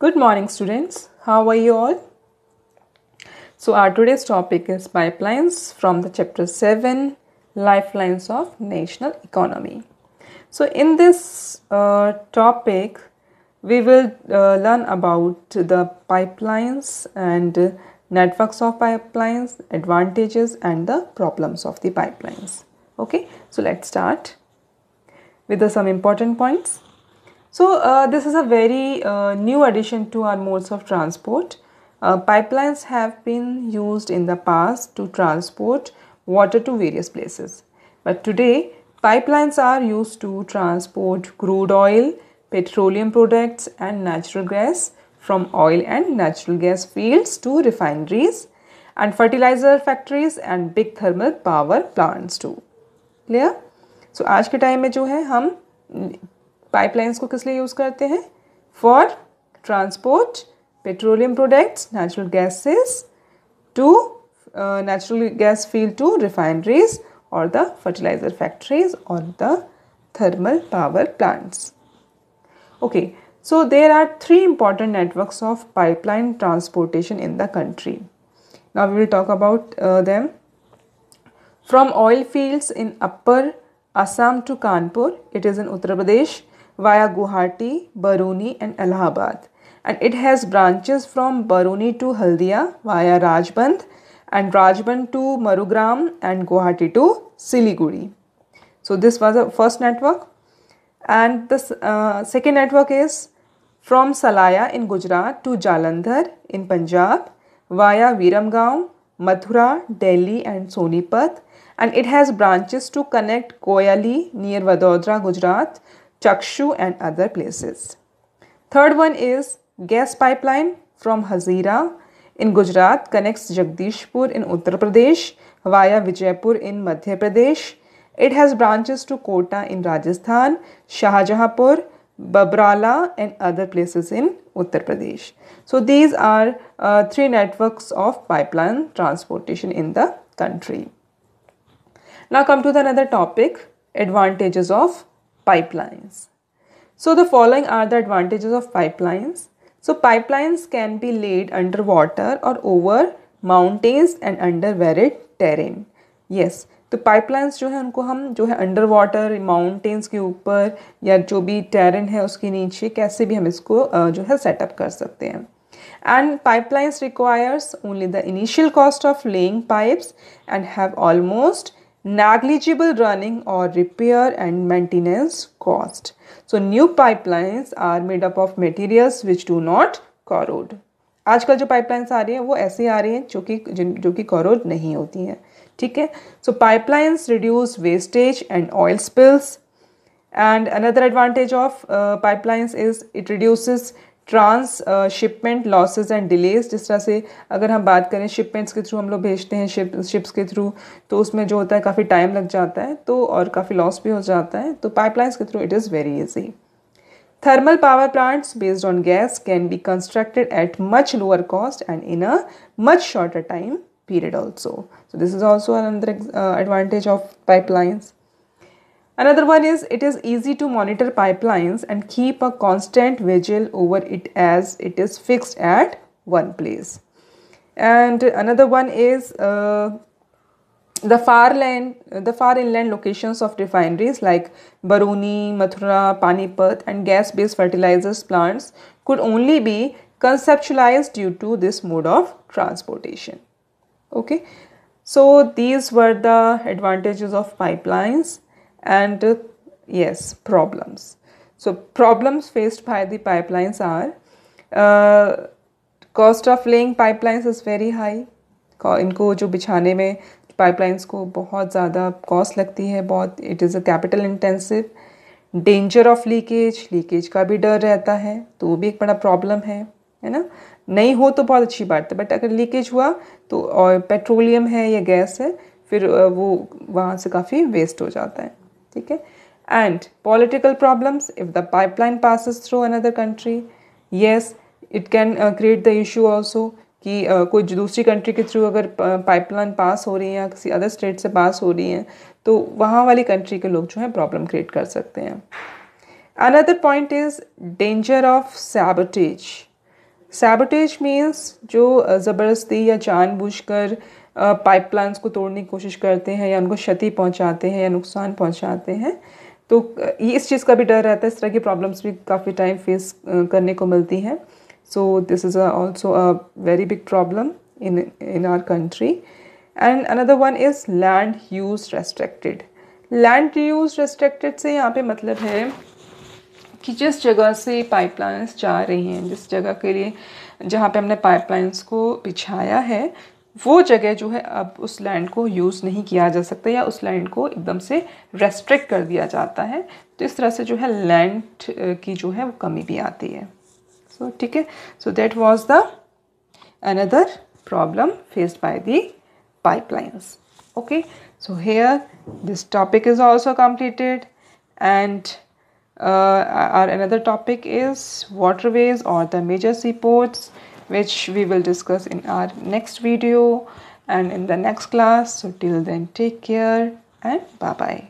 Good morning, students. How are you all? So, our today's topic is pipelines from the chapter 7 Lifelines of National Economy. So, in this uh, topic, we will uh, learn about the pipelines and networks of pipelines, advantages, and the problems of the pipelines. Okay, so let's start with the, some important points. So uh, this is a very uh, new addition to our modes of transport. Uh, pipelines have been used in the past to transport water to various places. But today, pipelines are used to transport crude oil, petroleum products and natural gas from oil and natural gas fields to refineries and fertilizer factories and big thermal power plants too. Clear? so, आज के time pipelines को किस लिए use करते हैं for transport petroleum products natural gases to natural gas field to refineries और the fertiliser factories और the thermal power plants okay so there are three important networks of pipeline transportation in the country now we will talk about them from oil fields in upper Assam to Kanpur it is in Uttar Pradesh via Guwahati, Baruni, and Allahabad. And it has branches from Baruni to Haldia via Rajband and Rajband to Marugram, and Guwahati to Siliguri. So, this was the first network. And the uh, second network is from Salaya in Gujarat to Jalandhar in Punjab via Viramgaon, Mathura, Delhi, and Sonipat. And it has branches to connect Koyali near Vadodara, Gujarat, Chakshu and other places. Third one is gas pipeline from Hazira in Gujarat connects Jagdishpur in Uttar Pradesh via Vijaypur in Madhya Pradesh. It has branches to Kota in Rajasthan, Shahjahanpur, Babrala and other places in Uttar Pradesh. So these are uh, three networks of pipeline transportation in the country. Now come to the another topic advantages of pipelines. So the following are the advantages of pipelines. So pipelines can be laid underwater or over mountains and under varied terrain. Yes, तो pipelines जो है उनको हम जो है under water mountains के ऊपर या जो भी टेरन है उसके नीचे कैसे भी हम इसको जो है सेटअप कर सकते हैं and pipelines requires only the initial cost of laying pipes and have almost negligible running or repair and maintenance cost. So new pipelines are made up of materials which do not corrode. आजकल जो pipelines आ रही हैं वो ऐसे आ रही हैं जो कि जो कि कॉरोड नहीं होती हैं ठीक है so pipelines reduce wastage and oil spills and another advantage of pipelines is it reduces transshipment losses and delays जिस तरह से अगर हम बात करें शिपमेंट्स के थ्रू हम लोग भेजते हैं शिप शिप्स के थ्रू तो उसमें जो होता है काफ़ी टाइम लग जाता है तो और काफ़ी लॉस भी हो जाता है तो पाइपलाइंस के through it is very easy thermal power plants based on gas can be constructed at much lower cost and in a much shorter time period also so this is also another advantage of pipelines Another one is it is easy to monitor pipelines and keep a constant vigil over it as it is fixed at one place. And another one is uh, the far land, the far inland locations of refineries like Baruni, Mathura, Panipat, and gas-based fertilizers plants could only be conceptualized due to this mode of transportation. Okay, so these were the advantages of pipelines. and uh, yes, problems. So, problems faced by the pipelines are uh, cost of laying pipelines is very high इनको जो बिछाने में pipelines को बहुत ज़्यादा cost लगती है बहुत it is a capital intensive danger of leakage leakage का भी डर रहता है तो वो भी एक बड़ा प्रॉब्लम है है ना नहीं हो तो बहुत अच्छी बात है बट अगर लीकेज हुआ तो और पेट्रोलियम है या गैस है फिर uh, वो वहाँ से काफ़ी वेस्ट हो जाता है ठीक है and political problems if the pipeline passes through another country yes it can create the issue also कि uh, कोई दूसरी कंट्री के थ्रू अगर पाइपलाइन uh, पास हो रही है या किसी अदर स्टेट से पास हो रही है तो वहाँ वाली कंट्री के लोग जो है प्रॉब्लम क्रिएट कर सकते हैं another point is danger of sabotage sabotage means जो uh, ज़बरदस्ती या जानबूझकर पाइप प्लांट्स को तोड़ने की कोशिश करते हैं या उनको क्षति पहुंचाते हैं या नुकसान पहुंचाते हैं तो ये इस चीज़ का भी डर रहता है इस तरह की प्रॉब्लम्स भी काफ़ी टाइम फेस करने को मिलती हैं so this is also a very big problem in in our country and another one is land use restricted land use restricted से यहाँ पे मतलब है कि जिस जगह से पाइपलाइंस जा रही हैं जिस जगह के लिए जहाँ पे हमने पाइपलाइंस को बिछाया है वो जगह जो है अब उस लैंड को यूज़ नहीं किया जा सकता या उस लैंड को एकदम से रेस्ट्रिक्ट कर दिया जाता है तो इस तरह से जो है लैंड की जो है वो कमी भी आती है सो ठीक है so that was the another problem faced by the pipelines okay so here this topic is also completed and our another topic is waterways और the major sea ports which we will discuss in our next video and in the next class. So till then take care and bye bye.